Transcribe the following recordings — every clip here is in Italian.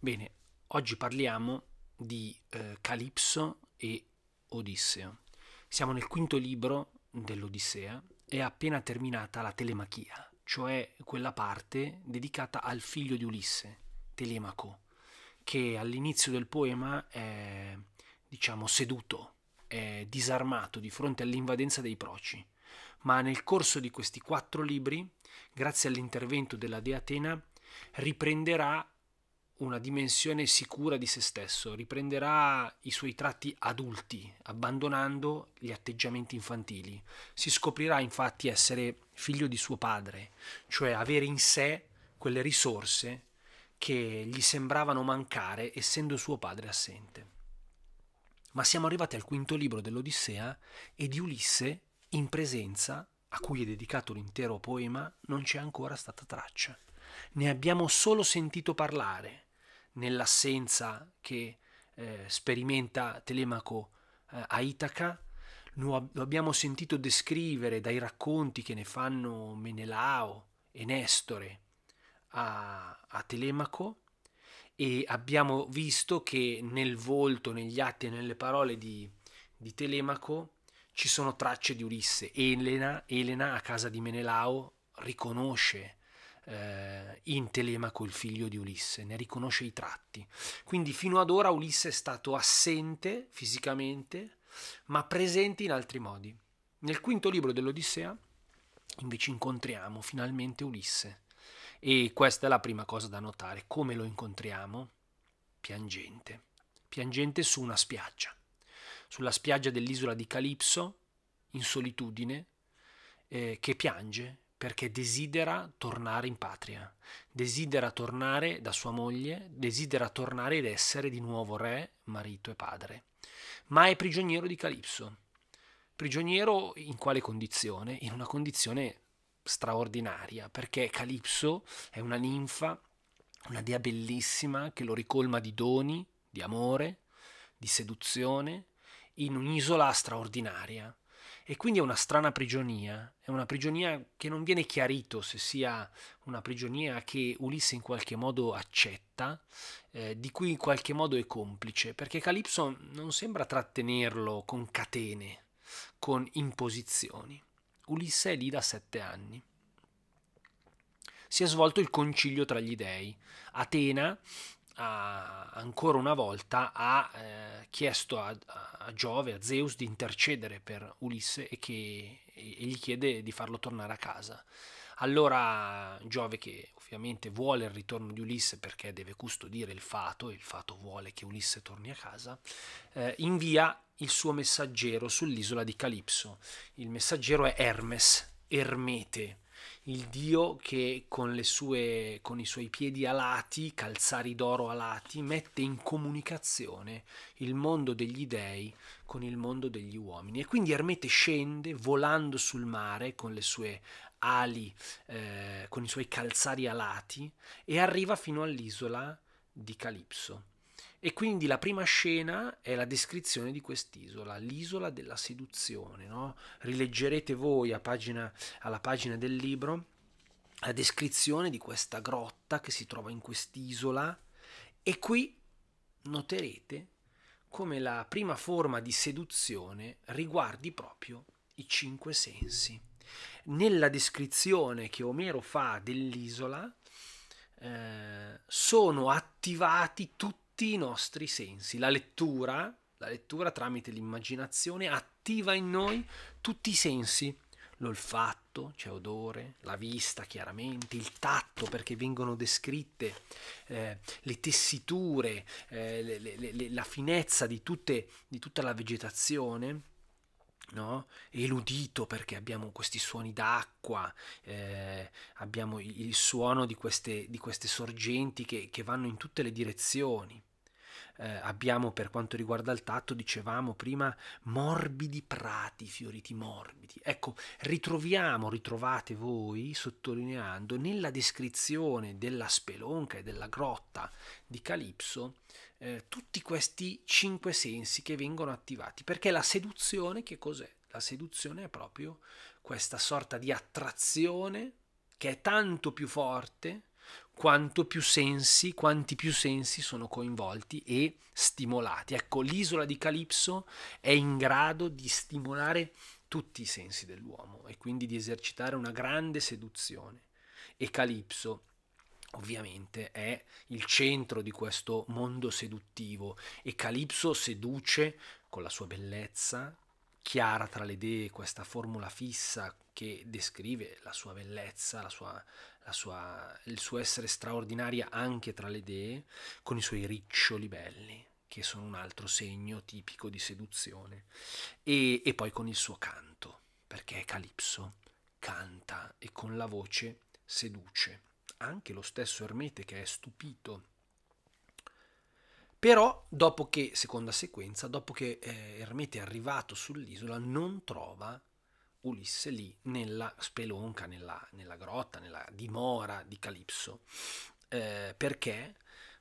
Bene, oggi parliamo di eh, Calipso e Odisseo. Siamo nel quinto libro dell'Odissea, è appena terminata la Telemachia, cioè quella parte dedicata al figlio di Ulisse, Telemaco, che all'inizio del poema è, diciamo, seduto, è disarmato di fronte all'invadenza dei proci. Ma nel corso di questi quattro libri, grazie all'intervento della dea Atena, riprenderà una dimensione sicura di se stesso, riprenderà i suoi tratti adulti, abbandonando gli atteggiamenti infantili. Si scoprirà infatti essere figlio di suo padre, cioè avere in sé quelle risorse che gli sembravano mancare essendo suo padre assente. Ma siamo arrivati al quinto libro dell'Odissea e di Ulisse, in presenza, a cui è dedicato l'intero poema, non c'è ancora stata traccia. Ne abbiamo solo sentito parlare nell'assenza che eh, sperimenta Telemaco eh, a Itaca, lo abbiamo sentito descrivere dai racconti che ne fanno Menelao e Nestore a, a Telemaco e abbiamo visto che nel volto, negli atti e nelle parole di, di Telemaco ci sono tracce di Ulisse. Elena, Elena a casa di Menelao riconosce eh, in Telemaco il figlio di Ulisse, ne riconosce i tratti. Quindi fino ad ora Ulisse è stato assente fisicamente, ma presente in altri modi. Nel quinto libro dell'Odissea invece incontriamo finalmente Ulisse e questa è la prima cosa da notare, come lo incontriamo? Piangente, piangente su una spiaggia, sulla spiaggia dell'isola di Calipso, in solitudine, eh, che piange perché desidera tornare in patria, desidera tornare da sua moglie, desidera tornare ed essere di nuovo re, marito e padre. Ma è prigioniero di Calipso. Prigioniero in quale condizione? In una condizione straordinaria, perché Calipso è una ninfa, una dea bellissima che lo ricolma di doni, di amore, di seduzione, in un'isola straordinaria, e quindi è una strana prigionia, è una prigionia che non viene chiarito se sia una prigionia che Ulisse in qualche modo accetta, eh, di cui in qualche modo è complice, perché Calypso non sembra trattenerlo con catene, con imposizioni. Ulisse è lì da sette anni. Si è svolto il concilio tra gli dei. Atena ha, ancora una volta ha eh, chiesto a, a, Giove, a Zeus, di intercedere per Ulisse e, che, e, gli chiede di farlo tornare a casa. Allora Giove, che ovviamente vuole il ritorno di Ulisse perché deve custodire il fato, e il fato vuole che Ulisse torni a casa, eh, invia il suo messaggero sull'isola di Calipso. Il messaggero è Hermes, Ermete il dio che con, sue, con i suoi piedi alati, calzari d'oro alati, mette in comunicazione il mondo degli dei con il mondo degli uomini. E quindi Ermete scende volando sul mare con le sue ali, eh, con i suoi calzari alati, e arriva fino all'isola di Calipso. E quindi la prima scena è la descrizione di quest'isola, l'isola della seduzione. No? Rileggerete voi a pagina, alla pagina del libro la descrizione di questa grotta che si trova in quest'isola e qui noterete come la prima forma di seduzione riguardi proprio i cinque sensi. Nella descrizione che Omero fa dell'isola eh, sono attivati tutti tutti i nostri sensi. La lettura, la lettura tramite l'immaginazione attiva in noi tutti i sensi. L'olfatto, c'è cioè odore, la vista chiaramente, il tatto perché vengono descritte eh, le tessiture, eh, le, le, le, la finezza di, tutte, di tutta la vegetazione. No? E l'udito perché abbiamo questi suoni d'acqua, eh, abbiamo il suono di queste, di queste sorgenti che, che vanno in tutte le direzioni eh, abbiamo per quanto riguarda il tatto, dicevamo prima, morbidi prati, fioriti morbidi. Ecco, ritroviamo, ritrovate voi, sottolineando, nella descrizione della spelonca e della grotta di Calipso, eh, tutti questi cinque sensi che vengono attivati, perché la seduzione che cos'è? La seduzione è proprio questa sorta di attrazione che è tanto più forte quanto più sensi, quanti più sensi sono coinvolti e stimolati. Ecco, l'isola di Calipso è in grado di stimolare tutti i sensi dell'uomo e quindi di esercitare una grande seduzione. E Calipso ovviamente è il centro di questo mondo seduttivo e Calipso seduce con la sua bellezza, chiara tra le idee, questa formula fissa che descrive la sua bellezza, la sua, la sua, il suo essere straordinaria anche tra le idee, con i suoi riccioli belli, che sono un altro segno tipico di seduzione, e, e poi con il suo canto, perché Calipso canta e con la voce seduce. Anche lo stesso Ermete che è stupito però dopo che, seconda sequenza, dopo che eh, Ermete è arrivato sull'isola non trova Ulisse lì nella spelonca, nella, nella grotta, nella dimora di Calipso, eh, perché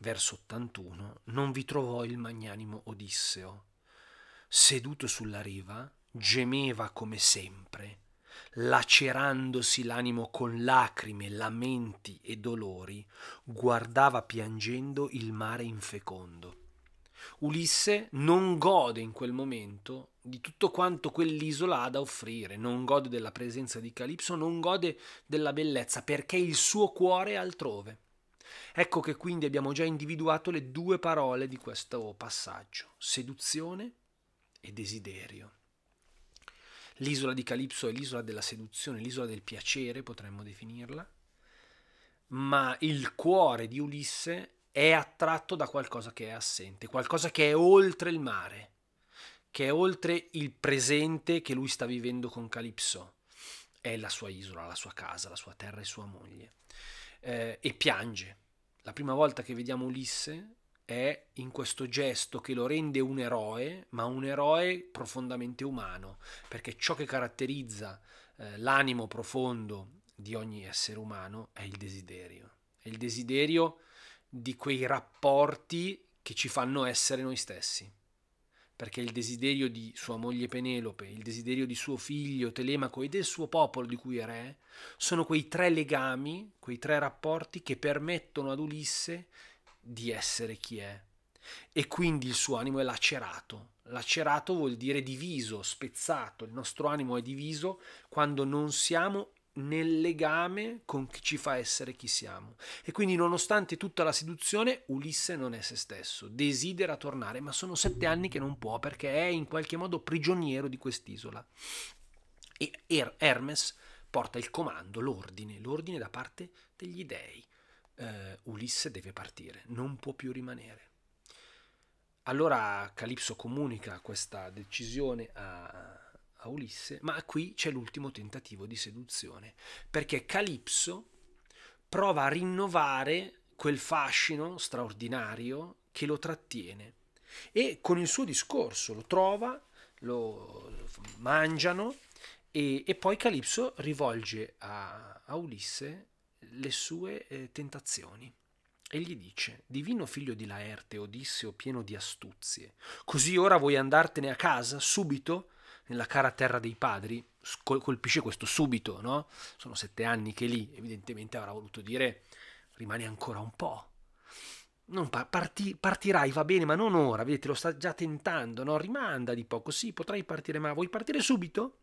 verso 81 non vi trovò il magnanimo Odisseo. Seduto sulla riva, gemeva come sempre lacerandosi l'animo con lacrime, lamenti e dolori, guardava piangendo il mare infecondo. Ulisse non gode in quel momento di tutto quanto quell'isola ha da offrire, non gode della presenza di Calipso, non gode della bellezza, perché il suo cuore è altrove. Ecco che quindi abbiamo già individuato le due parole di questo passaggio, seduzione e desiderio. L'isola di Calipso è l'isola della seduzione, l'isola del piacere potremmo definirla, ma il cuore di Ulisse è attratto da qualcosa che è assente, qualcosa che è oltre il mare, che è oltre il presente che lui sta vivendo con Calipso. È la sua isola, la sua casa, la sua terra e sua moglie. Eh, e piange. La prima volta che vediamo Ulisse è in questo gesto che lo rende un eroe, ma un eroe profondamente umano, perché ciò che caratterizza eh, l'animo profondo di ogni essere umano è il desiderio, è il desiderio di quei rapporti che ci fanno essere noi stessi, perché il desiderio di sua moglie Penelope, il desiderio di suo figlio Telemaco e del suo popolo di cui è re, sono quei tre legami, quei tre rapporti che permettono ad Ulisse di essere chi è. E quindi il suo animo è lacerato. Lacerato vuol dire diviso, spezzato. Il nostro animo è diviso quando non siamo nel legame con chi ci fa essere chi siamo. E quindi, nonostante tutta la seduzione, Ulisse non è se stesso, desidera tornare, ma sono sette anni che non può perché è in qualche modo prigioniero di quest'isola. E Hermes porta il comando, l'ordine, l'ordine da parte degli dei eh, Ulisse deve partire, non può più rimanere. Allora Calipso comunica questa decisione a, a Ulisse, ma qui c'è l'ultimo tentativo di seduzione, perché Calipso prova a rinnovare quel fascino straordinario che lo trattiene e con il suo discorso lo trova, lo mangiano e, e poi Calipso rivolge a, a Ulisse le sue eh, tentazioni. E gli dice, divino figlio di Laerte, Odisseo pieno di astuzie, così ora vuoi andartene a casa, subito, nella cara terra dei padri? Colpisce questo subito, no? Sono sette anni che lì, evidentemente avrà voluto dire, rimani ancora un po'. Pa- parti- partirai, va bene, ma non ora, vedete, lo sta già tentando, no? Rimanda di poco, sì, potrai partire, ma vuoi partire subito?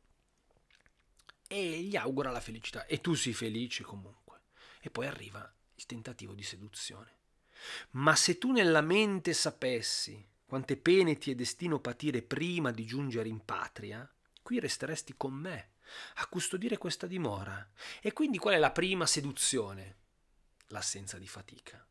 E gli augura la felicità. E tu sii felice comunque. E poi arriva il tentativo di seduzione. Ma se tu nella mente sapessi quante pene ti è destino patire prima di giungere in patria, qui resteresti con me a custodire questa dimora. E quindi qual è la prima seduzione? L'assenza di fatica.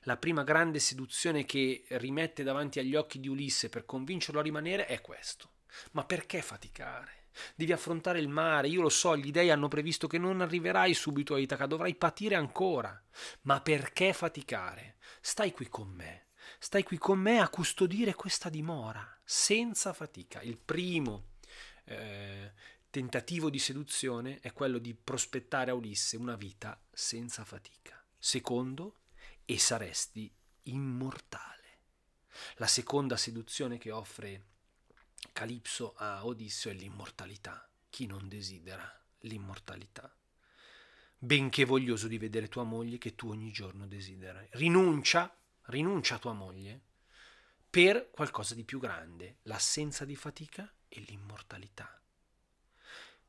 La prima grande seduzione che rimette davanti agli occhi di Ulisse per convincerlo a rimanere è questo. Ma perché faticare? Devi affrontare il mare, io lo so, gli dei hanno previsto che non arriverai subito a Itaca, dovrai patire ancora. Ma perché faticare? Stai qui con me, stai qui con me a custodire questa dimora, senza fatica. Il primo eh, tentativo di seduzione è quello di prospettare a Ulisse una vita senza fatica. Secondo, e saresti immortale. La seconda seduzione che offre Calipso a Odisseo è l'immortalità. Chi non desidera l'immortalità? Benché voglioso di vedere tua moglie che tu ogni giorno desideri. Rinuncia, rinuncia a tua moglie per qualcosa di più grande, l'assenza di fatica e l'immortalità.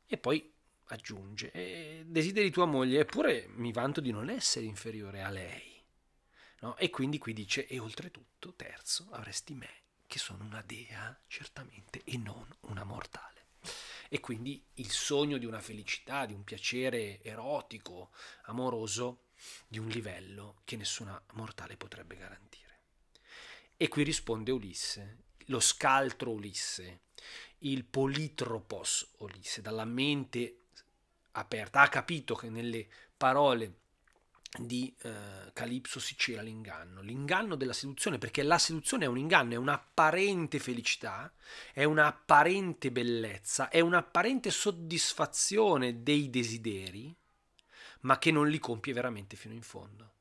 E poi aggiunge, eh, desideri tua moglie, eppure mi vanto di non essere inferiore a lei. No? E quindi qui dice, e oltretutto, terzo, avresti me che sono una dea, certamente, e non una mortale. E quindi il sogno di una felicità, di un piacere erotico, amoroso, di un livello che nessuna mortale potrebbe garantire. E qui risponde Ulisse, lo scaltro Ulisse, il politropos Ulisse, dalla mente aperta, ha capito che nelle parole di eh, Calipso si cela l'inganno, l'inganno della seduzione, perché la seduzione è un inganno, è un'apparente felicità, è un'apparente bellezza, è un'apparente soddisfazione dei desideri, ma che non li compie veramente fino in fondo.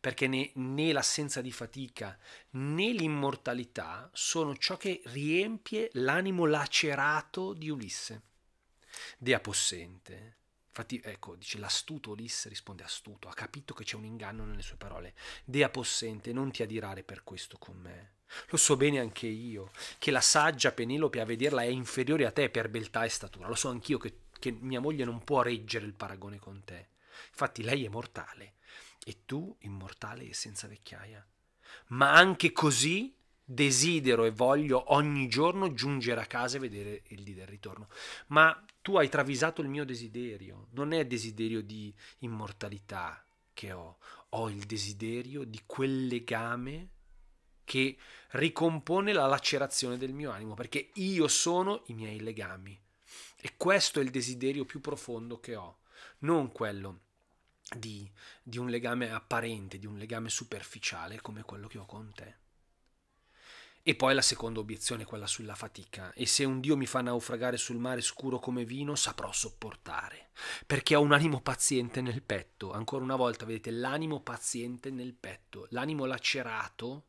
Perché né, né l'assenza di fatica né l'immortalità sono ciò che riempie l'animo lacerato di Ulisse, dea possente Infatti, ecco, dice l'astuto Ulisse risponde astuto, ha capito che c'è un inganno nelle sue parole. Dea possente, non ti adirare per questo con me. Lo so bene anche io, che la saggia Penelope a vederla è inferiore a te per beltà e statura. Lo so anch'io che, che mia moglie non può reggere il paragone con te. Infatti lei è mortale e tu immortale e senza vecchiaia. Ma anche così desidero e voglio ogni giorno giungere a casa e vedere il dì del ritorno. Ma tu hai travisato il mio desiderio, non è desiderio di immortalità che ho, ho il desiderio di quel legame che ricompone la lacerazione del mio animo, perché io sono i miei legami. E questo è il desiderio più profondo che ho, non quello di, di un legame apparente, di un legame superficiale come quello che ho con te. E poi la seconda obiezione, quella sulla fatica. E se un Dio mi fa naufragare sul mare scuro come vino, saprò sopportare, perché ho un animo paziente nel petto. Ancora una volta, vedete, l'animo paziente nel petto, l'animo lacerato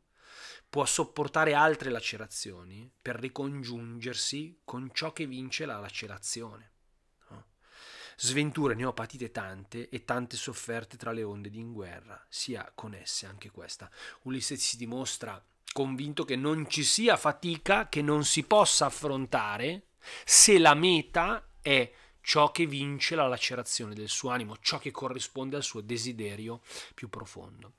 può sopportare altre lacerazioni per ricongiungersi con ciò che vince la lacerazione. Sventure ne ho patite tante e tante sofferte tra le onde di in guerra, sia con esse anche questa. Ulisse si dimostra convinto che non ci sia fatica che non si possa affrontare se la meta è ciò che vince la lacerazione del suo animo, ciò che corrisponde al suo desiderio più profondo.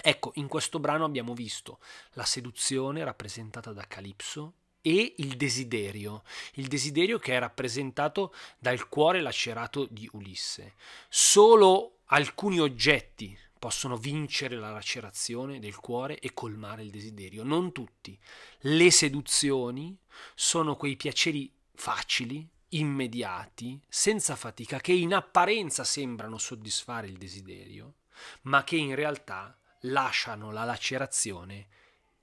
Ecco, in questo brano abbiamo visto la seduzione rappresentata da Calipso e il desiderio, il desiderio che è rappresentato dal cuore lacerato di Ulisse. Solo alcuni oggetti possono vincere la lacerazione del cuore e colmare il desiderio. Non tutti. Le seduzioni sono quei piaceri facili, immediati, senza fatica, che in apparenza sembrano soddisfare il desiderio, ma che in realtà lasciano la lacerazione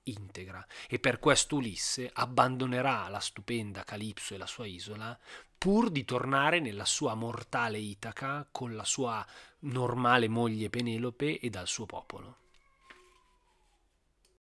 integra. E per questo Ulisse abbandonerà la stupenda Calipso e la sua isola pur di tornare nella sua mortale Itaca con la sua normale moglie Penelope e dal suo popolo.